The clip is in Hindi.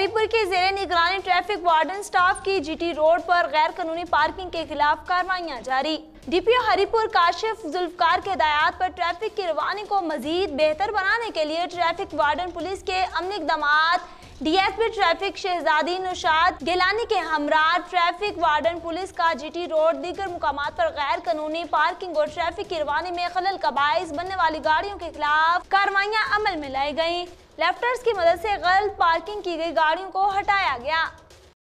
हरिपुर के जेर निगरानी ट्रैफिक वार्डन स्टाफ की जीटी रोड पर गैर कानूनी पार्किंग के खिलाफ कार्रवाइयां जारी डीपीओ हरीपुर काशिफ जुल्फकार के हदायत पर ट्रैफिक की रवानी को मजीद बेहतर बनाने के लिए ट्रैफिक वार्डन पुलिस के अमन इकदाम डीएसपी ट्रैफिक शहजादी नुशाद गिलानी के हमरा ट्रैफिक वार्डन पुलिस का जीटी रोड दीगर मुकाम पर गैर कानूनी पार्किंग और ट्रैफिक की रवानी में खलल का बायस बनने वाली गाड़ियों के खिलाफ कार्रवाइयाँ अमल में लाई गयी लेफ्टर्स की मदद से गलत पार्किंग की गई गाड़ियों को हटाया गया